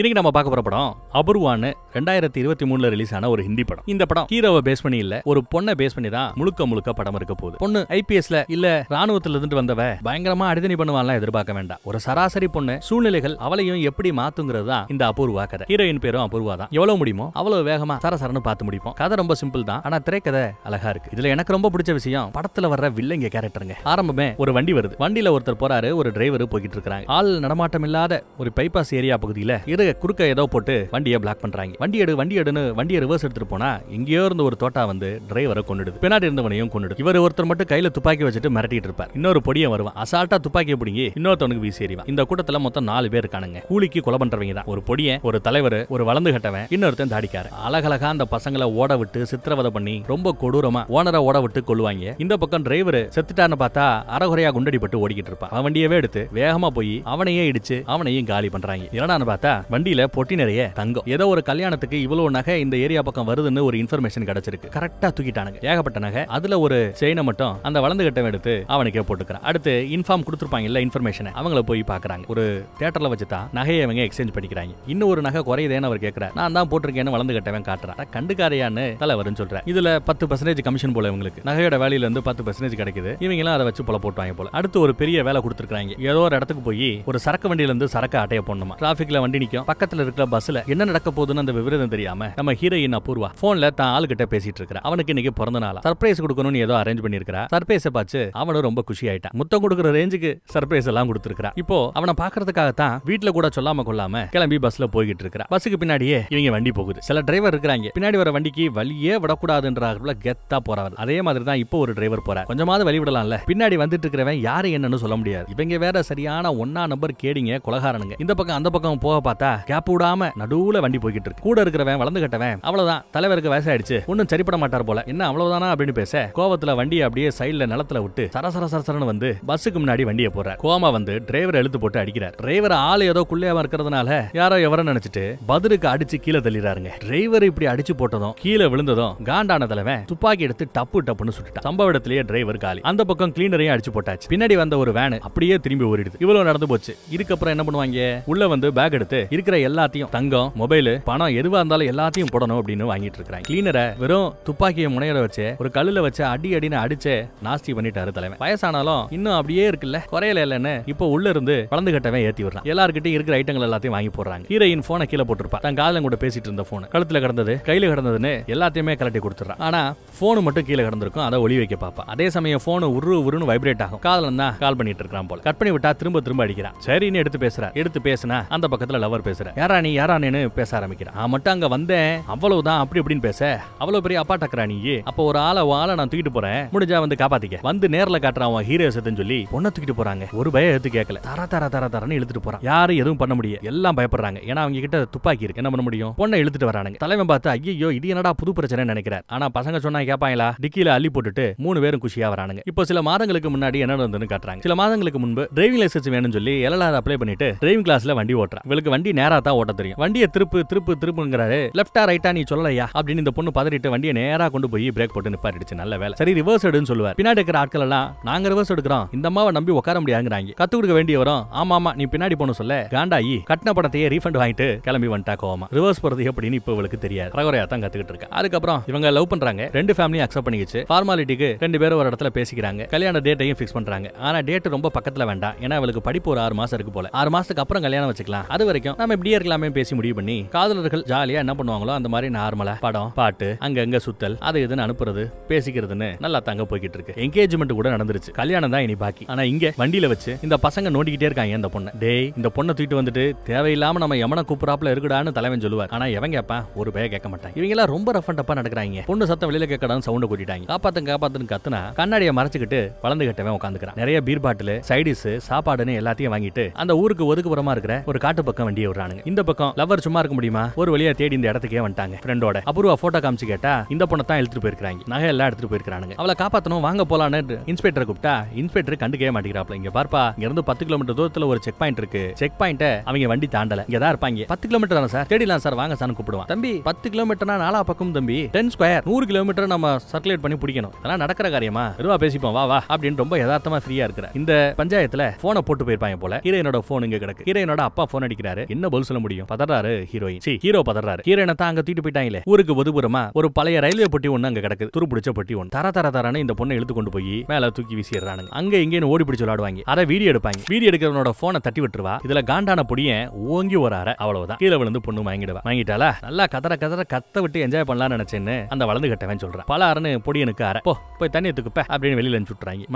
இன்னைக்கு நம்ம பார்க்க போற படம் அபூர்வான்னு ரெண்டாயிரத்தி இருபத்தி மூணுல ரிலீஸ் ஆன ஒரு ஹிந்தி படம் இந்த படம் ஹீரோவை பேஸ் பண்ணி இல்ல ஒரு பொண்ணை பேஸ் பண்ணி தான் முழுக்க முழுக்க படம் இருக்க போகுது பொண்ணு ஐபிஎஸ்ல இல்ல ராணுவத்துல இருந்துட்டு வந்தவ பயங்கரமா அடிதணி பண்ணுவான்லாம் எதிர்பார்க்க வேண்டாம் ஒரு சராசரி பொண்ணு சூழ்நிலைகள் அவளையும் எப்படி மாத்துங்கிறது தான் இந்த அபூர்வா கதை ஹீரோயின் பேரும் அபூர்வா தான் எவ்வளவு முடியுமோ அவ்வளவு வேகமா சரசரன்னு பார்த்து முடிப்போம் கதை ரொம்ப சிம்பிள் தான் ஆனா திரைக்கதை அழகா இருக்கு இதுல எனக்கு ரொம்ப பிடிச்ச விஷயம் படத்துல வர்ற வில்லங்க கேரக்டருங்க ஆரம்பமே ஒரு வண்டி வருது வண்டியில ஒருத்தர் போறாரு ஒரு டிரைவர் போய்கிட்டு இருக்காங்க ஆள் நடமாட்டம் இல்லாத ஒரு பைபாஸ் ஏரியா பகுதியில் இரு குறுக்க ஏதோ போட்டு வண்டியை பிளாக் பண்றாங்க வண்டி எடு வண்டி எடுன்னு வண்டியை ரிவர்ஸ் எடுத்துட்டு போனா எங்கேயோ ஒரு தோட்டா வந்து டிரைவரை கொண்டுடுது பின்னாடி இருந்தவனையும் இவர் ஒருத்தர் மட்டும் கையில துப்பாக்கி வச்சுட்டு மிரட்டிட்டு இருப்பார் இன்னொரு வருவான் அசால்ட்டா துப்பாக்கி பிடிங்கி இன்னொருத்தவனுக்கு வீசி எறிவான் இந்த கூட்டத்துல மொத்தம் நாலு பேர் இருக்கானுங்க கூலிக்கு கொலை பண்றவங்க தான் ஒரு ஒரு தலைவர் ஒரு வளர்ந்து கட்டவன் இன்னொருத்தன் தாடிக்காரு அழகழகா அந்த பசங்களை ஓட விட்டு சித்திரவதை பண்ணி ரொம்ப கொடூரமா ஓனரை ஓட விட்டு கொள்வாங்க இந்த பக்கம் டிரைவர் செத்துட்டான்னு பார்த்தா அறகுறையா குண்டடிப்பட்டு ஓடிக்கிட்டு இருப்பான் அவன் வண்டியவே எடுத்து வேகமா போய் அவனையே இடிச்சு அவனையும் காலி பண்றாங்க என்னடான்னு பார்த்தா வண்டியில பொட்டி நிறைய தங்கம் ஏதோ ஒரு கல்யாணத்துக்கு இவ்வளவு நகை இந்த ஏரியா பக்கம் வருதுன்னு ஒரு இன்ஃபர்மேஷன் கிடைச்சிருக்கு கரெக்டா தூக்கிட்டானுங்க ஏகப்பட்ட நகை அதுல ஒரு செயினை மட்டும் அந்த வளர்ந்து கட்டம் எடுத்து அவனுக்கே போட்டுக்கிறான் அடுத்து இன்ஃபார்ம் கொடுத்துருப்பாங்க இல்ல இன்ஃபர்மேஷன் அவங்கள போய் பாக்குறாங்க ஒரு தேட்டர்ல வச்சு தான் நகையை அவங்க எக்ஸ்சேஞ்ச் பண்ணிக்கிறாங்க இன்னும் ஒரு நகை குறையுதேன்னு அவர் கேட்கிறார் நான் தான் போட்டிருக்கேன்னு வளர்ந்து கட்டவன் காட்டுறான் கண்டுக்காரையான்னு தலைவர்னு சொல்றேன் இதுல பத்து பர்சன்டேஜ் கமிஷன் போல இவங்களுக்கு நகையோட வேலையில இருந்து பத்து பர்சன்டேஜ் கிடைக்குது இவங்களாம் அதை வச்சு போல போட்டுவாங்க போல அடுத்து ஒரு பெரிய வேலை கொடுத்துருக்காங்க ஏதோ ஒரு இடத்துக்கு போய் ஒரு சரக்கு வண்டியில இருந்து சரக்கு அட்டைய போடணுமா டிராபிக்ல வண்டி நிற்கும் பக்கத்துல இருக்கிற பஸ்ல என்ன நடக்க போகுதுன்னு அந்த விவரம் தெரியாம நம்ம ஹீரோயின் அபூர்வா போன்ல தான் ஆளுகிட்ட பேசிட்டு இருக்கா அவனுக்கு இன்னைக்கு பிறந்த நாளா சர்ப்ரைஸ் கொடுக்கணும்னு ஏதோ அரேஞ்ச் பண்ணிருக்கா சர்ப்ரைஸை பார்த்து அவனும் ரொம்ப குஷி ஆயிட்டான் முத்தம் கொடுக்குற ரேஞ்சுக்கு சர்ப்ரைஸ் எல்லாம் கொடுத்துருக்கா இப்போ அவனை பாக்குறதுக்காக தான் வீட்டுல கூட சொல்லாம கொள்ளாம கிளம்பி பஸ்ல போய்கிட்டு இருக்கா பஸ்ஸுக்கு பின்னாடியே இவங்க வண்டி போகுது சில டிரைவர் இருக்கிறாங்க பின்னாடி வர வண்டிக்கு வழியே விடக்கூடாதுன்றாருல கெத்தா போறாரு அதே மாதிரி தான் இப்போ ஒரு டிரைவர் போறாரு கொஞ்சமாவது வழி விடலாம்ல பின்னாடி வந்துட்டு இருக்கிறவன் யாரு என்னன்னு சொல்ல முடியாது இவங்க வேற சரியான ஒன்னா நம்பர் கேடிங்க கொலகாரனுங்க இந்த பக்கம் அந்த பக்கம் போக பார்த்தா கேப் விடாம நடுவுல வண்டி போய்கிட்டு இருக்கு கூட இருக்கிறவன் வளர்ந்து கட்டவன் அவ்வளவுதான் தலைவருக்கு வயசாயிடுச்சு ஒன்னும் சரிப்பட மாட்டார் போல என்ன அவ்வளவுதானா அப்படின்னு பேச கோவத்துல வண்டியை அப்படியே சைடுல நிலத்துல விட்டு சரசர சரசரன்னு வந்து பஸ்ஸுக்கு முன்னாடி வண்டியை போறார் கோமா வந்து டிரைவரை எழுத்து போட்டு அடிக்கிறார் டிரைவர் ஆள் ஏதோ குள்ளையாம இருக்கிறதுனால யாரோ எவரோ நினைச்சிட்டு பதிலுக்கு அடிச்சு கீழே தள்ளிடுறாருங்க டிரைவர் இப்படி அடிச்சு போட்டதும் கீழே விழுந்ததும் காண்டான தலைவன் துப்பாக்கி எடுத்து டப்பு டப்புன்னு சுட்டுட்டான் சம்பவ இடத்திலேயே டிரைவர் காலி அந்த பக்கம் கிளீனரையும் அடிச்சு போட்டாச்சு பின்னாடி வந்த ஒரு வேன் அப்படியே திரும்பி ஓடிடுது இவ்வளவு நடந்து போச்சு இதுக்கப்புறம் என்ன பண்ணுவாங்க உள்ள வந்து பேக் எடுத்து இருக்க இருக்கிற எல்லாத்தையும் தங்கம் மொபைல் பணம் எதுவா இருந்தாலும் எல்லாத்தையும் போடணும் அப்படின்னு வாங்கிட்டு இருக்காங்க கிளீனரை வெறும் துப்பாக்கியை முனையில வச்சு ஒரு கல்லுல வச்சு அடி அடின்னு அடிச்சு நாஸ்தி பண்ணிட்டாரு தலைவன் வயசானாலும் இன்னும் அப்படியே இருக்குல்ல குறையல இல்லைன்னு இப்போ உள்ள இருந்து வளர்ந்து கட்டவே ஏத்தி விடுறான் எல்லாருக்கிட்டையும் இருக்கிற ஐட்டங்கள் எல்லாத்தையும் வாங்கி போடுறாங்க ஹீரோயின் போனை கீழே போட்டுருப்பான் தன் காலம் கூட பேசிட்டு இருந்த போன் கழுத்துல கடந்தது கையில கிடந்ததுன்னு எல்லாத்தையுமே கலட்டி கொடுத்துறான் ஆனா போன் மட்டும் கீழே கிடந்திருக்கும் அதை ஒளி வைக்க பார்ப்பான் அதே சமயம் போன் உரு உருன்னு வைப்ரேட் ஆகும் காதலன் தான் கால் பண்ணிட்டு இருக்கான் போல கட் பண்ணி விட்டா திரும்ப திரும்ப அடிக்கிறான் சரின்னு எடுத்து பேசுறா எடுத்து பேசுனா அந்த பக்கத்துல லவர் பேசுறேன் யாரா நீ யாரா யாரானேன்னு பேச ஆரம்பிக்கிறேன் நான் மட்டும் அங்க வந்தேன் அவ்வளவுதான் அப்படி இப்படின்னு பேச அவ்வளவு பெரிய அப்பா டக்கரா நீ அப்ப ஒரு ஆளை ஆளை நான் தூக்கிட்டு போறேன் முடிஞ்சா வந்து காப்பாத்திக்க வந்து நேர்ல காட்டுறான் அவன் ஹீரோ செத்துன்னு சொல்லி பொண்ணை தூக்கிட்டு போறாங்க ஒரு பயம் எடுத்து கேட்கல தர தர தர தரன்னு இழுத்துட்டு போறான் யாரும் எதுவும் பண்ண முடியும் எல்லாம் பயப்படுறாங்க ஏன்னா அவங்க கிட்ட துப்பாக்கி இருக்கு என்ன பண்ண முடியும் பொண்ணை இழுத்துட்டு வரானுங்க தலைவன் பார்த்து ஐயோ இது என்னடா புது பிரச்சனை நினைக்கிறார் ஆனா பசங்க சொன்னா கேட்பாங்களா டிக்கில அள்ளி போட்டுட்டு மூணு பேரும் குஷியா வரானுங்க இப்போ சில மாதங்களுக்கு முன்னாடி என்ன நடந்துன்னு காட்டுறாங்க சில மாதங்களுக்கு முன்பு டிரைவிங் லைசன்ஸ் வேணும்னு சொல்லி எல்லாம் அப்ளை பண்ணிட்டு டிரைவிங் கிளாஸ்ல வண்டி ஓட்டுறான் இவளுக்கு வண்டி நேரா தான் ஓட்ட தெரியும் வண்டியை திருப்பு திருப்பு திருப்புங்கிறாரு லெஃப்டா ரைட்டா நீ சொல்லலையா அப்படின்னு இந்த பொண்ணு பதறிட்டு வண்டியை நேரா கொண்டு போய் பிரேக் போட்டு நிப்பாட்டிடுச்சு நல்ல வேலை சரி ரிவர்ஸ் எடுன்னு சொல்லுவார் பின்னாடி இருக்கிற ஆட்கள் எல்லாம் நாங்க ரிவர்ஸ் எடுக்கிறோம் இந்த அம்மாவை நம்பி உட்கார முடியாங்கிறாங்க கத்து கொடுக்க வேண்டிய வரும் ஆமா ஆமா நீ பின்னாடி போன சொல்ல காண்டாயி கட்டின படத்தையே ரீஃபண்ட் வாங்கிட்டு கிளம்பி வந்துட்டா கோவமா ரிவர்ஸ் போறது எப்படின்னு இப்போ இவளுக்கு தெரியாது ரகரையா தான் கத்துக்கிட்டு இருக்கா அதுக்கப்புறம் இவங்க லவ் பண்றாங்க ரெண்டு ஃபேமிலியும் அக்செப்ட் பண்ணிக்கிச்சு ஃபார்மாலிட்டிக்கு ரெண்டு பேரும் ஒரு இடத்துல பேசிக்கிறாங்க கல்யாண டேட்டையும் ஃபிக்ஸ் பண்றாங்க ஆனா டேட் ரொம்ப பக்கத்துல வேண்டாம் ஏன்னா அவளுக்கு படிப்பு ஒரு ஆறு மாசம் இருக்கு போல ஆறு மாசத்துக்கு அப்புறம் கல்யாணம் வச்சுக்கலாம் அது வரைக்கும் நம்ம இப்படியே இருக்கலாமே பேசி முடிவு பண்ணி காதலர்கள் ஜாலியா என்ன பண்ணுவாங்களோ அந்த மாதிரி நார்மலா படம் பாட்டு அங்க அங்க சுத்தல் அதை இதுன்னு அனுப்புறது பேசிக்கிறதுன்னு நல்லா தங்க போய்கிட்டு இருக்கு என்கேஜ்மெண்ட் கூட நடந்துருச்சு கல்யாணம் தான் இனி பாக்கி ஆனா இங்க வண்டியில வச்சு இந்த பசங்க நோண்டிக்கிட்டே இருக்காங்க இந்த பொண்ணை டேய் இந்த பொண்ணை தூக்கிட்டு வந்துட்டு தேவையில்லாம நம்ம எமன கூப்பிடாப்ல இருக்குடான்னு தலைவன் சொல்லுவார் ஆனா எவன் கேப்பா ஒரு பய கேட்க மாட்டான் இவங்க எல்லாம் ரொம்ப ரஃப் அண்ட் டப்பா நடக்கிறாங்க பொண்ணு சத்தம் வெளியில கேட்கடான்னு சவுண்ட் கூட்டிட்டாங்க காப்பாத்து காப்பாத்துன்னு கத்துனா கண்ணாடியை மறைச்சுக்கிட்டு வளர்ந்து கட்டவன் உட்காந்துக்கிறான் நிறைய பீர் பாட்டில் சைடிஸ் சாப்பாடுன்னு எல்லாத்தையும் வாங்கிட்டு அந்த ஊருக்கு ஒதுக்குப்புறமா இருக்கிற ஒரு காட்டு பக்கம் வண்டியை விடுறானுங்க இந்த பக்கம் லவர் சும்மா இருக்க முடியுமா ஒரு வழியா தேடி இந்த இடத்துக்கே வந்துட்டாங்க ஃப்ரெண்டோட அபூர்வ போட்டோ காமிச்சு கேட்டா இந்த பொண்ணை தான் எடுத்துட்டு போயிருக்காங்க நகை எல்லாம் எடுத்துட்டு போயிருக்கானுங்க அவளை காப்பாத்தணும் வாங்க போலான்னு இன்ஸ்பெக்டர் கூப்பிட்டா இன்ஸ்பெக்டர் கண்டுக்கவே மாட்டேங்கிறாப்ல இங்க பார்ப்பா இங்க இருந்து பத்து கிலோமீட்டர் தூரத்துல ஒரு செக் பாயிண்ட் இருக்கு செக் பாயிண்ட அவங்க வண்டி தாண்டல இங்க தான் இருப்பாங்க பத்து கிலோமீட்டர் தானே சார் தேடிலாம் சார் வாங்க சார் கூப்பிடுவான் தம்பி பத்து கிலோமீட்டர்னா நாலா பக்கம் தம்பி டென் ஸ்கொயர் நூறு கிலோமீட்டர் நம்ம சர்க்குலேட் பண்ணி பிடிக்கணும் அதெல்லாம் நடக்கிற காரியமா வெறுவா பேசிப்போம் வா வா அப்படின்னு ரொம்ப யதார்த்தமா ஃப்ரீயா இருக்கிற இந்த பஞ்சாயத்துல போனை போட்டு போயிருப்பாங்க போல ஹீரோயினோட போன் இங்க கிடக்கு ஹீரோயினோட அப்பா போன் அடிக்கிறாரு என்ன என்ன பதில் சொல்ல முடியும் பதறாரு ஹீரோயின் சி ஹீரோ பதறாரு தான் அங்க தூக்கிட்டு போயிட்டாங்களே ஊருக்கு ஒதுபுறமா ஒரு பழைய ரயில்வே ஒண்ணு அங்க கிடக்குது ஒன்று தர தர தரான இந்த பொண்ணை கொண்டு போய் மேல தூக்கி வீசிடுறானுங்க அங்க இங்கேன்னு ஓடி பிடிச்சு விளாடுவாங்க அதை வீடியோ எடுப்பாங்க வீடியோ எடுக்கிறவனோட போனை தட்டி விட்டுருவா இதுல காண்டான பொடியை ஓங்கி வராரு அவ்வளவுதான் கீழே விழுந்து பொண்ணு வாங்கிடுவா வாங்கிட்டாலா நல்லா கதற கதற கத்த விட்டு என்ஜாய் பண்ணலாம்னு நினைச்சேன்னு அந்த வளர்ந்து கட்டவன் சொல்றான் பல அரணு பொடியனுக்கு அரை போ போய் தண்ணி எடுத்துக்கப்ப அப்படின்னு வெளியில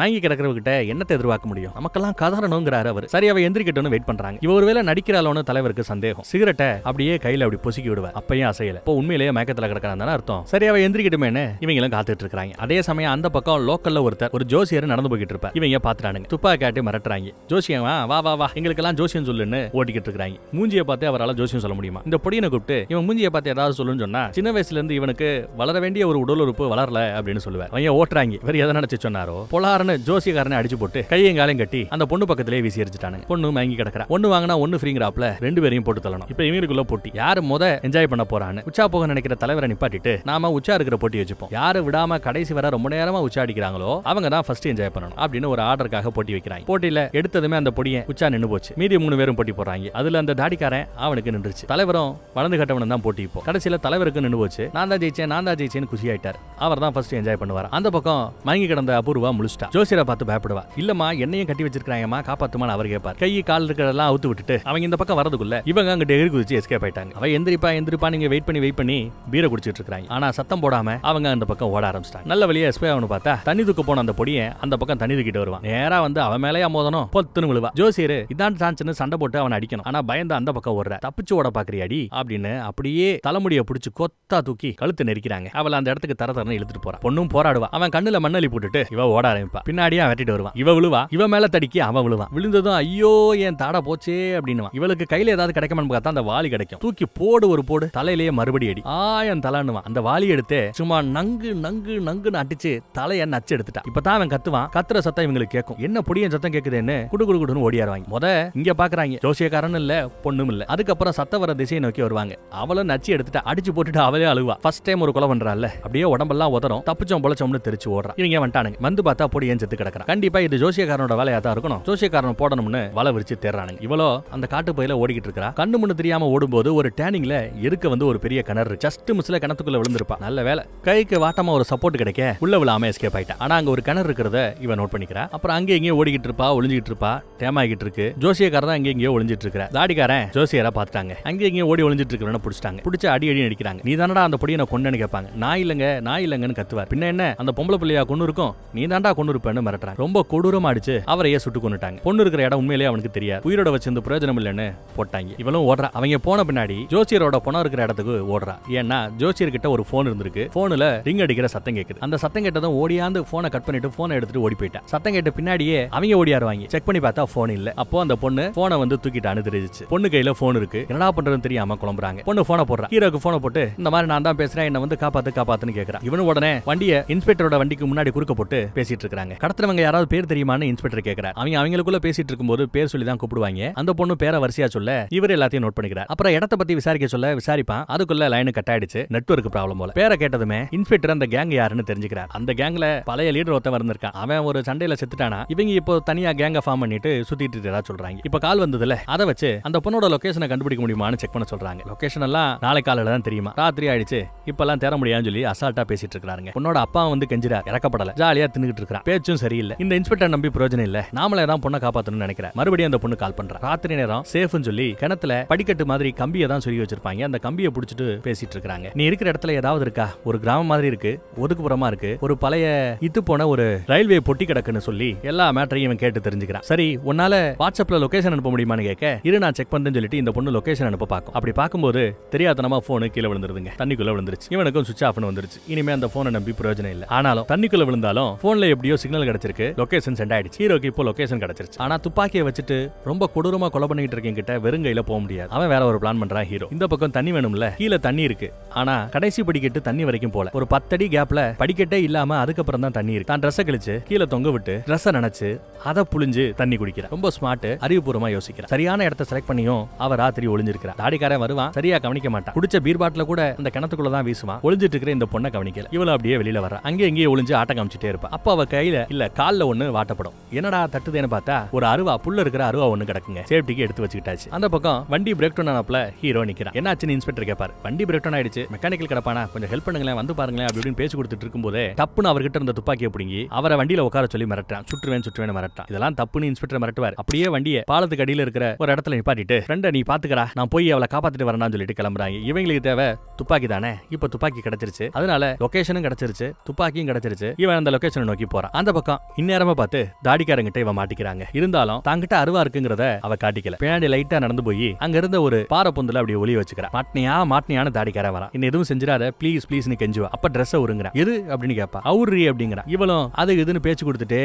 வாங்கி கிடக்கிறவகிட்ட என்னத்தை எதிர்பார்க்க முடியும் நமக்கெல்லாம் கதறணுங்கிறாரு அவர் சரி அவ எந்திரிக்கட்டும்னு வெயிட் பண்றாங்க இவ ஒருவேளை நடிக்கிறாளோன்னு தலைவருக்கு அவருக்கு சந்தேகம் சிகரெட்டை அப்படியே கையில அப்படி பொசுக்கி விடுவார் அப்பயும் அசையல இப்போ உண்மையிலேயே மயக்கத்துல கிடக்கிறான் சரி அவ சரியாவே எந்திரிக்கிட்டுமேனு இவங்களும் காத்துட்டு இருக்காங்க அதே சமயம் அந்த பக்கம் லோக்கல்ல ஒருத்தர் ஒரு ஜோசியர் நடந்து போயிட்டு இருப்பா இவங்க பாத்துறானுங்க துப்பா காட்டி மிரட்டுறாங்க ஜோசியம் வா வா வா எங்களுக்கு எல்லாம் ஜோசியம் சொல்லுன்னு ஓட்டிக்கிட்டு இருக்காங்க மூஞ்சியை பார்த்து அவரால் ஜோசியம் சொல்ல முடியுமா இந்த பொடியனை கூப்பிட்டு இவன் மூஞ்சியை பார்த்து ஏதாவது சொல்லுன்னு சொன்னா சின்ன வயசுல இருந்து இவனுக்கு வளர வேண்டிய ஒரு உடல் உறுப்பு வளரல அப்படின்னு சொல்லுவார் அவன் ஓட்டுறாங்க வேற எதை நினைச்சு சொன்னாரோ பொலாரனு ஜோசியக்காரனை அடிச்சு போட்டு கையங்காலையும் காலையும் கட்டி அந்த பொண்ணு பக்கத்திலே வீசி எரிச்சிட்டானுங்க பொண்ணு வாங்கி கிடக்கிறான் ஒண்ணு வாங்கினா ஒண்ணு ஃப்ரீங்கிறாப்ல ரெண்டு பேரும் பேரையும் போட்டு தள்ளணும் இப்போ இவங்களுக்குள்ள போட்டி யார் முத என்ஜாய் பண்ண போறான்னு உச்சா போக நினைக்கிற தலைவரை நிப்பாட்டிட்டு நாம உச்சா இருக்கிற போட்டி வச்சுப்போம் யாரு விடாம கடைசி வர ரொம்ப நேரமா உச்சா அடிக்கிறாங்களோ அவங்க தான் ஃபர்ஸ்ட் என்ஜாய் பண்ணணும் அப்படின்னு ஒரு ஆர்டருக்காக போட்டி வைக்கிறாங்க போட்டியில எடுத்ததுமே அந்த பொடியை உச்சா நின்று போச்சு மீதி மூணு பேரும் போட்டி போறாங்க அதுல அந்த தாடிக்காரன் அவனுக்கு நின்றுச்சு தலைவரும் வளர்ந்து கட்டவனும் தான் போட்டி இப்போ கடைசியில தலைவருக்கு நின்று போச்சு நான் தான் ஜெயிச்சேன் நான் தான் ஜெயிச்சேன்னு குஷி ஆயிட்டார் அவர் தான் ஃபர்ஸ்ட் என்ஜாய் பண்ணுவார் அந்த பக்கம் மயங்கி கிடந்த அபூர்வா முழிச்சிட்டா ஜோசியரை பார்த்து பயப்படுவா இல்லமா என்னையும் கட்டி வச்சிருக்காங்கம்மா காப்பாத்துமான்னு அவர் கேட்பார் கை கால் இருக்கிறதெல்லாம் அவுத்து விட்டுட்டு அவங்க இந்த பக்கம் வரதுக்குள்ள இவங்க அங்க டெகிரி குதிச்சு எஸ்கேப் ஆயிட்டாங்க அவன் எந்திரிப்பா எந்திரிப்பா நீங்க வெயிட் பண்ணி வெயிட் பண்ணி பீரை குடிச்சிட்டு இருக்காங்க ஆனா சத்தம் போடாம அவங்க அந்த பக்கம் ஓட ஆரம்பிச்சிட்டாங்க நல்ல வழியா எஸ்பே அவனு பார்த்தா தண்ணி தூக்க போன அந்த பொடியை அந்த பக்கம் தண்ணி தூக்கிட்டு வருவான் நேரா வந்து அவன் மேலேயா மோதனும் பொத்துன்னு விழுவா ஜோசியர் இதான் சான்ஸ்னு சண்டை போட்டு அவன் அடிக்கணும் ஆனா பயந்து அந்த பக்கம் ஓடுற தப்பிச்சு ஓட பாக்குறியாடி அப்படின்னு அப்படியே தலைமுடியை பிடிச்சி கொத்தா தூக்கி கழுத்து நெரிக்கிறாங்க அவள் அந்த இடத்துக்கு தர தரன்னு இழுத்துட்டு போறான் பொண்ணும் போராடுவா அவன் கண்ணுல மண்ணலி போட்டுட்டு இவ ஓட ஆரம்பிப்பா பின்னாடியே வெட்டிட்டு வருவான் இவ விழுவா இவ மேல தடிக்கி அவன் விழுவான் விழுந்ததும் ஐயோ என் தாடா போச்சே அப்படின்னு இவளுக்கு கையில ஏதாவது கிடைக்குமான்னு பார்த்தா அந்த வாளி கிடைக்கும் தூக்கி போடு ஒரு போடு தலையிலேயே மறுபடி அடி ஆயன் தலைன்னுவான் அந்த வாளி எடுத்து சும்மா நங்கு நங்கு நங்குன்னு அடிச்சு தலையை நச்சு எடுத்துட்டான் இப்பதான் அவன் கத்துவான் கத்துற சத்தம் இவங்களுக்கு கேட்கும் என்ன பொடியன் சத்தம் கேக்குதுன்னு குடு குடு குடுன்னு ஓடியாருவாங்க முத இங்க பாக்குறாங்க ஜோசியக்காரன் இல்ல பொண்ணும் இல்ல அதுக்கப்புறம் சத்தம் வர திசையை நோக்கி வருவாங்க அவளும் நச்சு எடுத்துட்டு அடிச்சு போட்டுட்டு அவளே அழுவா ஃபர்ஸ்ட் டைம் ஒரு கொலை பண்றாள் அப்படியே உடம்பெல்லாம் உதறும் தப்பிச்சோம் பொழைச்சோம்னு தெரிச்சு ஓடுறான் இவங்க வந்துட்டானுங்க வந்து பார்த்தா பொடியன் செத்து கிடக்குறான் கண்டிப்பா இது ஜோசியக்காரனோட வேலையா தான் இருக்கணும் ஜோசியக்காரன் போடணும்னு வலை விரிச்சு தேர்றானுங்க இவளோ அந்த காட்டு பயில ஓடிக்கிட்டு இருக்கிறா கண்ணு முன்ன தெரியாம ஓடும்போது ஒரு டேனிங்ல இருக்க வந்து ஒரு பெரிய கிணறு ஜஸ்ட் மிஸ்ல கிணத்துக்குள்ள விழுந்திருப்பா நல்ல வேலை கைக்கு வாட்டமா ஒரு சப்போர்ட் கிடைக்க உள்ள விழாம எஸ்கேப் ஆயிட்டா ஆனா அங்க ஒரு கிணறு இருக்கிறத இவன் நோட் பண்ணிக்கிறா அப்புறம் அங்கே இங்கே ஓடிக்கிட்டு இருப்பா ஒளிஞ்சிட்டு இருப்பா டேமாகிட்டு இருக்கு ஜோசியக்கார தான் அங்கே இங்கேயோ ஒளிஞ்சிட்டு இருக்கிற தாடிக்காரன் ஜோசியரா பார்த்துட்டாங்க அங்கே இங்கே ஓடி ஒளிஞ்சிட்டு இருக்கிறவன பிடிச்சிட்டாங்க பிடிச்ச அடி அடி நடிக்கிறாங்க நீ அந்த பொடியை நான் கொண்டேன்னு கேட்பாங்க நான் இல்லங்க நான் இல்லங்கன்னு கத்துவார் பின்ன என்ன அந்த பொம்பளை பிள்ளையா கொண்டு இருக்கும் நீ தாண்டா கொண்டு இருப்பேன்னு மிரட்டுறாங்க ரொம்ப கொடூரமா அடிச்சு அவரையே சுட்டு கொண்டுட்டாங்க பொண்ணு இருக்கிற இடம் உண்மையிலேயே அவனுக்கு தெரியாது உயிரோட இந்த பிரயோஜனம் இல்லைன்னு போட்டாங்க போட்டாங்க இவளும் ஓடுறா அவங்க போன பின்னாடி ஜோசியரோட பணம் இருக்கிற இடத்துக்கு ஓடுறா ஏன்னா ஜோசியர் கிட்ட ஒரு போன் இருந்திருக்கு போன்ல ரிங் அடிக்கிற சத்தம் கேக்குது அந்த சத்தம் கேட்டதும் ஓடியாந்து போனை கட் பண்ணிட்டு போனை எடுத்துட்டு ஓடி போயிட்டா சத்தம் கேட்ட பின்னாடியே அவங்க ஓடியாருவாங்க செக் பண்ணி பார்த்தா போன் இல்ல அப்போ அந்த பொண்ணு போனை வந்து தூக்கிட்டு அனுதிரிச்சு பொண்ணு கையில போன் இருக்கு என்னடா பண்றதுன்னு தெரியாம குழம்புறாங்க பொண்ணு போனை போடுறா ஹீரோக்கு போனை போட்டு இந்த மாதிரி நான் தான் பேசுறேன் என்ன வந்து காப்பாத்து காப்பாத்துன்னு கேக்குறா இவனு உடனே வண்டியை இன்ஸ்பெக்டரோட வண்டிக்கு முன்னாடி குறுக்க போட்டு பேசிட்டு இருக்காங்க கடத்துறவங்க யாராவது பேர் தெரியுமான்னு இன்ஸ்பெக்டர் கேக்குறாரு அவங்க அவங்களுக்குள்ள பேசிட்டு இருக்கும்போது பேர் சொல்லி தான் கூப்பிடுவாங்க அந்த பொண்ணு பேரை வரிசையா சொல்ல இவர் எல்லாத்தையும் நோட் பண்ணிக்கிறார் அப்புறம் இடத்த பத்தி விசாரிக்க சொல்ல விசாரிப்பான் அதுக்குள்ள லைன் கட் ஆயிடுச்சு நெட்ஒர்க் ப்ராப்ளம் போல பேரை கேட்டதுமே இன்ஸ்பெக்டர் அந்த கேங் யாருன்னு தெரிஞ்சுக்கிறார் அந்த கேங்ல பழைய லீடர் ஒருத்தன் வந்திருக்கான் அவன் ஒரு சண்டையில செத்துட்டானா இவங்க இப்போ தனியா கேங்க ஃபார்ம் பண்ணிட்டு சுத்திட்டு இருக்கா சொல்றாங்க இப்ப கால் வந்ததுல அதை வச்சு அந்த பொண்ணோட லொகேஷனை கண்டுபிடிக்க முடியுமான்னு செக் பண்ண சொல்றாங்க லொகேஷன் எல்லாம் நாளை காலையில தான் தெரியுமா ராத்திரி ஆயிடுச்சு இப்பெல்லாம் தேர முடியாதுன்னு சொல்லி அசால்ட்டா பேசிட்டு இருக்காங்க பொண்ணோட அப்பா வந்து கெஞ்சிரா இறக்கப்படல ஜாலியா தின்னுட்டு இருக்கிறான் பேச்சும் சரியில்லை இந்த இன்ஸ்பெக்டர் நம்பி பிரயோஜனம் இல்ல நாமளே தான் பொண்ணை காப்பாத்தணும்னு நினைக்கிறேன் மறுபடியும் அந்த பொண்ணு கால் பண்றேன் ராத்திரி நேரம் சேஃப்னு சொல்லி கிணத்துல படிக்கட்டு மாதிரி கம்பியை தான் சொல்லி வச்சிருப்பாங்க அந்த கம்பியை பிடிச்சிட்டு பேசிட்டு இருக்காங்க நீ இருக்கிற இடத்துல ஏதாவது இருக்கா ஒரு கிராமம் மாதிரி இருக்கு ஒதுக்குப்புறமா இருக்கு ஒரு பழைய இத்து போன ஒரு ரயில்வே பொட்டி கிடக்குன்னு சொல்லி எல்லா மேட்டரையும் இவன் கேட்டு தெரிஞ்சுக்கிறான் சரி உன்னால வாட்ஸ்அப்ல லொகேஷன் அனுப்ப முடியுமான்னு கேட்க இரு நான் செக் பண்ணு சொல்லிட்டு இந்த பொண்ணு லொகேஷன் அனுப்ப பார்க்கும் அப்படி பார்க்கும்போது தெரியாதனமா போனு கீழே விழுந்துருதுங்க தண்ணிக்குள்ள விழுந்துருச்சு இவனுக்கும் சுவிச் ஆஃப்னு வந்துருச்சு இனிமே அந்த போனை நம்பி பிரயோஜனம் இல்லை ஆனாலும் தண்ணிக்குள்ள விழுந்தாலும் போன்ல எப்படியோ சிக்னல் கிடைச்சிருக்கு லொகேஷன் சென்ட் ஆயிடுச்சு ஹீரோக்கு இப்போ லொகேஷன் கிடைச்சிருச்சு ஆனா துப்பாக்கியை வச்சுட்டு ரொம்ப கொடூரமா கொலை பண்ணிட்டு இருக்கீங்க கிட்ட வெறுங்க கையில போக முடியாது அவன் வேற ஒரு பிளான் பண்றான் ஹீரோ இந்த பக்கம் தண்ணி வேணும்ல கீழே தண்ணி இருக்கு ஆனா கடைசி படிக்கட்டு தண்ணி வரைக்கும் போல ஒரு பத்தடி கேப்ல படிக்கட்டே இல்லாம அதுக்கப்புறம் தான் தண்ணி இருக்கு தான் ட்ரெஸ்ஸை கழிச்சு கீழே தொங்க விட்டு ட்ரெஸ்ஸை நினைச்சு அதை புளிஞ்சு தண்ணி குடிக்கிறான் ரொம்ப ஸ்மார்ட் அறிவுபூர்வமா யோசிக்கிறான் சரியான இடத்த செலக்ட் பண்ணியும் அவர் ராத்திரி ஒளிஞ்சிருக்கிறார் தாடிக்காரன் வருவான் சரியா கவனிக்க மாட்டான் குடிச்ச பீர் பாட்டில கூட அந்த கிணத்துக்குள்ள தான் வீசுவான் ஒளிஞ்சிட்டு இருக்கிற இந்த பொண்ணை கவனிக்கல இவள அப்படியே வெளியில வர அங்கே இங்கேயே ஒளிஞ்சு ஆட்டம் காமிச்சிட்டே இருப்பான் அப்ப அவ கையில இல்ல கால்ல ஒண்ணு வாட்டப்படும் என்னடா தட்டுதேன்னு பார்த்தா ஒரு அருவா புள்ள இருக்கிற அருவா ஒண்ணு கிடக்குங்க சேஃப்டிக்கு எடுத்து வச்சுக்கிட்டாச்சு அந்த பக்கம் வண்டி பிரேக் டவுன் ஆனப்ல ஹீரோ என்ன என்னாச்சுன்னு இன்ஸ்பெக்டர் கேப்பார் வண்டி பிரேக் டவுன் ஆயிடுச்சு மெக்கானிக்கல் கிடப்பானா கொஞ்சம் ஹெல்ப் பண்ணுங்களேன் வந்து பாருங்களேன் அப்படின்னு பேசி கொடுத்துட்டு இருக்கும்போது டப்புன்னு அவர்கிட்ட இருந்த துப்பாக்கியை பிடிங்கி அவரை வண்டியில உட்கார சொல்லி மிரட்டான் சுற்றுவேன் சுற்றுவேன் மிரட்டான் இதெல்லாம் தப்புன்னு இன்ஸ்பெக்டர் மிரட்டுவார் அப்படியே வண்டியை பாலத்துக்கு அடியில் இருக்கிற ஒரு இடத்துல நிப்பாட்டிட்டு ஃப்ரெண்டை நீ பாத்துக்கடா நான் போய் அவளை காப்பாத்திட்டு வரேன்னு சொல்லிட்டு கிளம்புறாங்க இவங்களுக்கு தேவை துப்பாக்கி தானே இப்ப துப்பாக்கி கிடைச்சிருச்சு அதனால லொகேஷனும் கிடைச்சிருச்சு துப்பாக்கியும் கிடைச்சிருச்சு இவன் அந்த லொகேஷனை நோக்கி போறான் அந்த பக்கம் இந்நேரமா பார்த்து தாடிக்காரங்கிட்ட இவன் மாட்டிக்கிறாங்க இருந்தாலும் தங்கிட்ட அருவா இருக்குங்கிறத அவ காட்டிக்கல பின்னாடி லைட்டா நடந்து போய் அங்க இருந்த ஒரு பாறை அப்படியே ஒளி வச்சுக்கிறேன் மாட்டினியா மாட்டினியான்னு தாடிக்கார வரா என்ன எதுவும் செஞ்சிடாத ப்ளீஸ் ப்ளீஸ் நீ கெஞ்சுவா அப்ப ட்ரெஸ் ஒருங்கிறேன் எது அப்படின்னு கேட்பா அவுரி அப்படிங்கிற இவளும் அது இதுன்னு பேச்சு கொடுத்துட்டே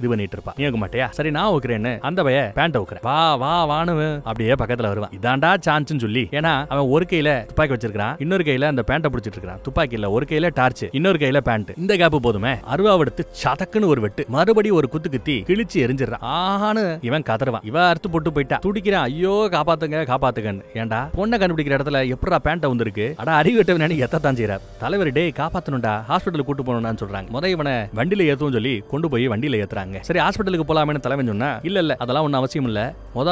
இது பண்ணிட்டு இருப்பா நீ மாட்டியா சரி நான் ஓக்கிறேன்னு அந்த பைய பேண்ட் ஓக்கிறேன் வா வா வானு அப்படியே பக்கத்துல வருவான் இதாண்டா சான்ஸ்னு சொல்லி ஏன்னா அவன் ஒரு கையில துப்பாக்கி வச்சிருக்கான் இன்னொரு கையில அந்த பேண்ட பிடிச்சிட்டு இருக்கான் துப்பாக்கி இல்ல ஒரு கையில டார்ச் இன்னொரு கையில பேண்ட் இந்த கேப் போதுமே அருவாவெடுத்து சதக்குன்னு ஒரு வெட்டு மறுபடியும் ஒரு குத்து குத்தி கிழிச்சு எரிஞ்சிடுறான் ஆஹானு இவன் கதறுவான் இவ அறுத்து போட்டு போயிட்டா துடிக்கிறான் ஐயோ காப்பாத்துங்க காப்பாத்துங்கன்னு ஏன்டா பொண்ணை கண்டுபிடிக்கிற இடத்துல எப்படா பேண்ட்டை வந்திருக்கு அடா எத்தான் தலைவர் டே காப்பாத்தணும்டா கூட்டு போகணும்னு சொல்றாங்க முதல் இவனை வண்டியில ஏத்தும் சொல்லி கொண்டு போய் வண்டியில ஏத்துறாங்க சரி ஹாஸ்பிட்டலுக்கு போலாமே தலைவன் சொன்னா இல்ல இல்ல அதெல்லாம் அவசியம் இல்ல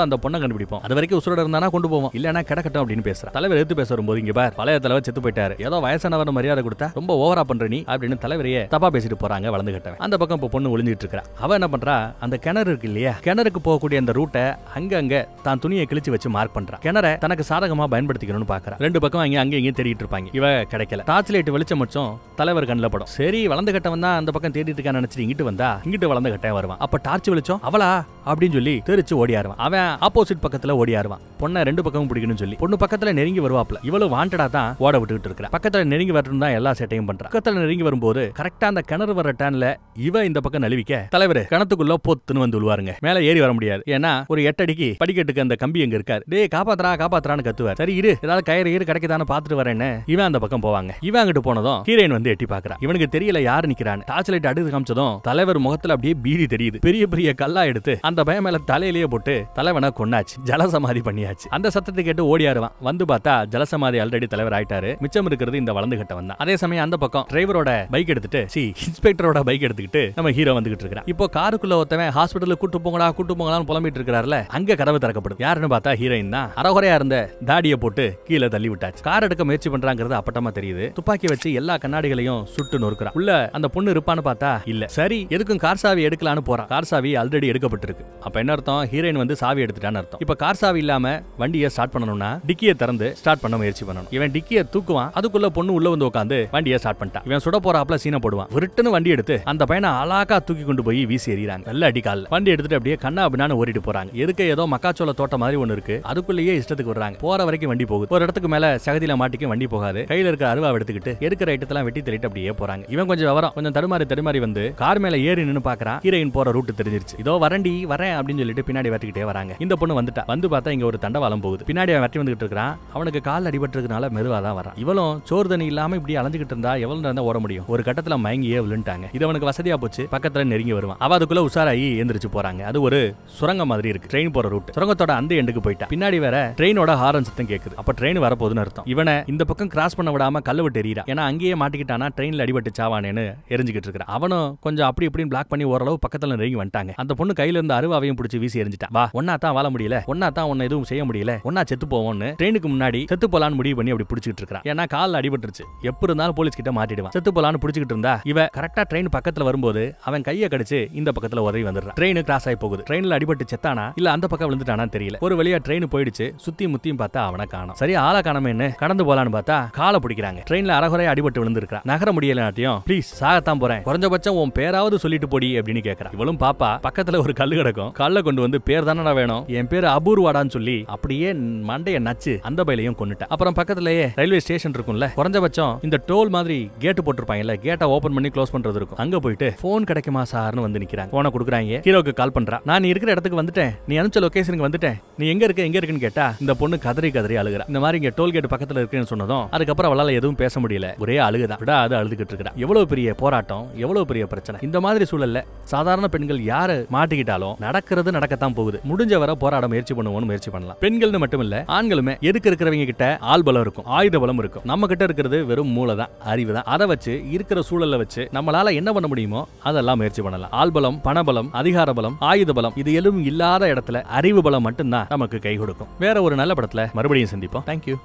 அந்த பொண்ணை கண்டுபிடிப்போம் அது வரைக்கும் உசுரோட இருந்தானா கொண்டு போவோம் இல்லனா கிடக்கட்டும் அப்படின்னு பேசுறா தலைவர் எடுத்து பேசுற போது இங்க பார் பழைய தலைவர் செத்து போயிட்டாரு ஏதோ வயசானவர் மரியாதை கொடுத்தா ரொம்ப ஓவரா பண்ற நீ அப்படின்னு தலைவரையே தப்பா பேசிட்டு போறாங்க வளர்ந்து கட்டவன் அந்த பக்கம் இப்போ பொண்ணு ஒளிஞ்சிட்டு இருக்கா அவ என்ன பண்றா அந்த கிணறு இருக்கு இல்லையா கிணறுக்கு போகக்கூடிய அந்த ரூட்டை அங்கங்க தான் துணியை கிழிச்சு மாத்தி வச்சு மார்க் பண்றான் கிணற தனக்கு சாதகமா பயன்படுத்திக்கணும்னு பாக்குறான் ரெண்டு பக்கம் அங்கே அங்கே இங்கே தேடிட்டு இருப்பாங்க இவ கிடைக்கல டார்ச் லைட் வெளிச்சம் மட்டும் தலைவர் கண்ணில் படும் சரி வளர்ந்த கட்டம் தான் அந்த பக்கம் தேடிட்டு இருக்கான்னு நினைச்சிட்டு இங்கிட்டு வந்தா இங்கிட்டு வளர்ந்த கட்டம் வருவான் அப்ப டார்ச் வெளிச்சம் அவளா அப்படின்னு சொல்லி தெரிச்சு ஓடியாருவான் அவன் ஆப்போசிட் பக்கத்துல ஓடியாருவான் பொண்ணை ரெண்டு பக்கமும் பிடிக்கணும்னு சொல்லி பொண்ணு பக்கத்துல நெருங்கி வருவாப்ல இவ்வளவு வாண்டடா தான் ஓட விட்டுக்கிட்டு இருக்கிற பக்கத்துல நெருங்கி வரணும் தான் எல்லா சேட்டையும் பண்றான் பக்கத்துல நெருங்கி வரும்போது கரெக்டா அந்த கிணறு வர டேன்ல இவ இந்த பக்கம் நழுவிக்க தலைவர் கணத்துக்குள்ள போத்துன்னு வந்து விழுவாருங்க மேல ஏறி வர முடியாது ஏன்னா ஒரு எட்டடிக்கு படிக்கட்டுக்கு அந்த கம்பி எங்க இருக்காரு டேய் காப்பாத்துறா காப்பாத்துறான்னு கத்துவார் சரி இரு ஏதாவது கயிறு ஈறு கிடைக்குதான்னு பாத்துட்டு வரேன்னு இவன் அந்த பக்கம் போவாங்க இவன் அங்கிட்டு போனதும் ஹீரோயின் வந்து எட்டி பாக்குறான் இவனுக்கு தெரியல யாரு நிக்கிறான்னு டார்ச் லைட் அடுத்து காமிச்சதும் தலைவர் முகத்துல அப்படியே பீதி தெரியுது பெரிய பெரிய கல்லா எடுத்து அந்த பயம் மேல தலையிலேயே போட்டு தலைவனா கொண்டாச்சு ஜலசமாதி பண்ணியாச்சு அந்த சத்தத்தை கேட்டு ஓடியாருவான் வந்து பார்த்தா ஜலசமாதி ஆல்ரெடி தலைவர் ஆயிட்டாரு மிச்சம் இருக்கிறது இந்த வளர்ந்து கட்டவன் தான் அதே சமயம் அந்த பக்கம் டிரைவரோட பைக் எடுத்துட்டு சி இன்ஸ்பெக்டரோட பைக் எடுத்துக்கிட்டு நம்ம ஹீரோ வந்துகிட்டு இருக்கிறான் இப்போ காருக்குள்ள ஒருத்தவன் ஹாஸ்பிட்டலுக்கு கூட்டு போங்கடா கூட்டு போங்களான்னு புலம்பிட்டு இருக்காருல அங்க கதவு திறக்கப்படுது யாருன்னு பார்த்தா பார்த்தா ஹீரோயின் தான் அறகுறையா இருந்த தாடியை போட்டு கீழே தள்ளி விட்டாச்சு கார் எடுக்க முயற்சி பண்றாங்கிறது அப்பட்டமா தெரியுது துப்பாக்கி வச்சு எல்லா கண்ணாடிகளையும் சுட்டு நொறுக்கிறா உள்ள அந்த பொண்ணு இருப்பான்னு பார்த்தா இல்ல சரி எதுக்கும் கார் சாவி எடுக்கலான்னு போறான் கார் சாவி ஆல்ரெடி எடுக்கப்பட்டிருக்கு அப்ப என்ன அர்த்தம் ஹீரோயின் வந்து சாவி எடுத்துட்டான்னு அர்த்தம் இப்ப கார் சாவி இல்லாம வண்டியை ஸ்டார்ட் பண்ணணும்னா டிக்கியை திறந்து ஸ்டார்ட் பண்ண முயற்சி பண்ணணும் இவன் டிக்கியை தூக்குவான் அதுக்குள்ள பொண்ணு உள்ள வந்து உட்காந்து வண்டியை ஸ்டார்ட் பண்ணிட்டான் இவன் சுட போறாப்ல சீனை போடுவான் விருட்டுன்னு வண்டி எடுத்து அந்த பையனை அழகா தூக்கி கொண்டு போய் வீசி எறிகிறாங்க நல்ல அடிக்கால் வண்டி எடுத்துட்டு அப்படியே கண்ணா அப்படின்னா ஓடிட்டு போறாங்க எதுக்கு ஏதோ மக்காச்சோள தோட்டம் மாதிரி ஒன்று இருக்கு அதுக்குள்ளேயே இஷ்டத்துக்கு விடுறாங்க போற வரைக்கும் வண்டி போகுது ஒரு இடத்துக்கு மேல சகதியில மாட்டிக்கும் வண்டி போகாது கையில இருக்க அருவா எடுத்துக்கிட்டு இருக்கிற ஐட்டத்தெல்லாம் வெட்டி தெளிட்டு அப்படியே போறாங்க இவன் கொஞ்சம் விவரம் கொஞ்சம் தடுமாறி தடுமாறி வந்து கார் மேல ஏறி நின்னு பாக்குறான் ஹீரோயின் போற ரூட் தெரிஞ்சிருச்சு இதோ வரண்டி வரேன் அப்படின்னு சொல்லிட்டு பின்னாடி வரட்டுக்கிட்டே வராங்க இந்த பொண்ணு வந்துட்டா வந்து பார்த்தா இங்க ஒரு தண்டவாளம் போகுது பின்னாடி அவன் வரட்டி வந்துகிட்டு இருக்கான் அவனுக்கு கால் அடிபட்டுனால மெதுவா தான் வரான் இவளும் சோறு தண்ணி இல்லாம இப்படி அலைஞ்சுட்டு இருந்தா எவ்வளவு நேரம் ஓட முடியும் ஒரு கட்டத்துல மயங்கியே விழுந்துட்டாங்க இது அவனுக்கு வசதியா போச்சு பக்கத்துல நெருங்கி வருவான் அவ அதுக்குள்ள உஷாராயி எந்திரிச்சு போறாங்க அது ஒரு சுரங்க மாதிரி இருக்கு ட்ரெயின் போற ரூட் சுரங்கத்தோட அந்த எண்டுக்கு பின்னாடி வேற ட்ரெயினோட ஹாரன் சத்தம் கேக்குது அப்ப ட்ரெயின் வரப்போகுதுன்னு அர்த்தம் இவனை இந்த பக்கம் கிராஸ் பண்ண விடாம கல்ல விட்டு எறியா ஏன்னா அங்கேயே மாட்டிக்கிட்டானா ட்ரெயின்ல அடிபட்டு சாவானேன்னு எரிஞ்சுக்கிட்டு இருக்கிறான் அவனும் கொஞ்சம் அப்படி இப்படின்னு பிளாக் பண்ணி ஓரளவு பக்கத்துல நெருங்கி வந்துட்டாங்க அந்த பொண்ணு கையில இருந்து அருவாவையும் பிடிச்சி வீசி எரிஞ்சிட்டா வா ஒன்னா தான் வாழ முடியல ஒன்னா தான் உன்ன எதுவும் செய்ய முடியல ஒன்னா செத்து போவோம்னு ட்ரெயினுக்கு முன்னாடி செத்து போலான்னு முடிவு பண்ணி அப்படி பிடிச்சிக்கிட்டு இருக்கான் ஏன்னா கால அடிபட்டுருச்சு எப்ப இருந்தாலும் போலீஸ் கிட்ட மாட்டிடுவான் செத்து போலான்னு பிடிச்சிக்கிட்டு இருந்தா இவ கரெக்டா ட்ரெயின் பக்கத்துல வரும்போது அவன் கையை கடிச்சு இந்த பக்கத்துல உதவி வந்துடுறான் ட்ரெயின் கிராஸ் ஆகி போகுது ட்ரெயின்ல அடிபட்டு செத்தானா இல்ல அந்த பக்கம் விழுந்துட்டானா தெரியல ஒரு வழியா ட்ரெயின் போயிடுச்சு சுத்தி முத்தியும் பார்த்தா அவனை காணும் சரி ஆளை காணமேன்னு கடந்து போலான்னு பார்த்தா காலை பிடிக்கிறாங்க ட்ரெயின்ல அறகுறையா அடிபட்டு விழுந்திருக்கா நகர முடியல நாட்டியம் ப்ளீஸ் சாகத்தான் போறேன் குறைஞ்சபட்சம் உன் பேராவது சொல்லிட்டு போடி அப்படின்னு கேட்கறான் இவளும் பாப்பா பக்கத்துல ஒரு கல்லு கிடக்கும் கல்ல கொண்டு வந்து பேர் தானடா வேணும் என் பேர் அபூர்வாடான்னு சொல்லி அப்படியே மண்டையை நச்சு அந்த பயிலையும் கொண்டுட்டேன் அப்புறம் பக்கத்துலயே ரயில்வே ஸ்டேஷன் இருக்கும்ல குறைஞ்சபட்சம் இந்த டோல் மாதிரி கேட்டு போட்டிருப்பாங்கல்ல கேட்டை ஓபன் பண்ணி க்ளோஸ் பண்றது இருக்கும் அங்க போயிட்டு போன் கிடைக்குமா சார்னு வந்து நிக்கிறாங்க போனை கொடுக்குறாங்க ஹீரோக்கு கால் பண்றா நான் இருக்கிற இடத்துக்கு வந்துட்டேன் நீ அனுப்பிச்ச லொகேஷனுக்கு வந்துட்டேன் நீ எங்க இருக்க எங்க இருக்குன்னு கேட்டா இந்த பொண்ணு கதறி கதறி அழுகுற இந்த மாதிரி இங்க டோல்கேட் பக்கத்துல இருக்குன்னு சொன்னதும் அதுக்கப்புறம் அவளால எதுவும் பேச முடியல ஒரே அழுகுதான் விடா அது அழுதுகிட்டு இருக்கா எவ்வளவு பெரிய போராட்டம் எவ்வளவு பெரிய பிரச்சனை இந்த மாதிரி சூழல்ல சாதாரண பெண்கள் யாரு மாட்டிக்கிட்டாலும் நடக்கிறது நடக்கத்தான் போகுது முடிஞ்ச வர போராட முயற்சி பண்ணுவோம் முயற்சி பண்ணலாம் பெண்கள்னு மட்டும் இல்ல ஆண்களுமே எதுக்கு இருக்கிறவங்க கிட்ட ஆள் பலம் இருக்கும் ஆயுத பலம் இருக்கும் நம்ம கிட்ட இருக்கிறது வெறும் மூளை தான் அறிவு தான் அதை வச்சு இருக்கிற சூழல்ல வச்சு நம்மளால என்ன பண்ண முடியுமோ அதெல்லாம் முயற்சி பண்ணலாம் ஆள் பலம் பணபலம் அதிகார பலம் ஆயுத பலம் இது எதுவும் இல்லாத இடத்துல அறிவு பலம் மட்டும்தான் நமக்கு கை கொடுக்கும் வேற ஒரு நல்ல படத்துல மறுபடியும் சந்திப்போம் தேங்க்யூ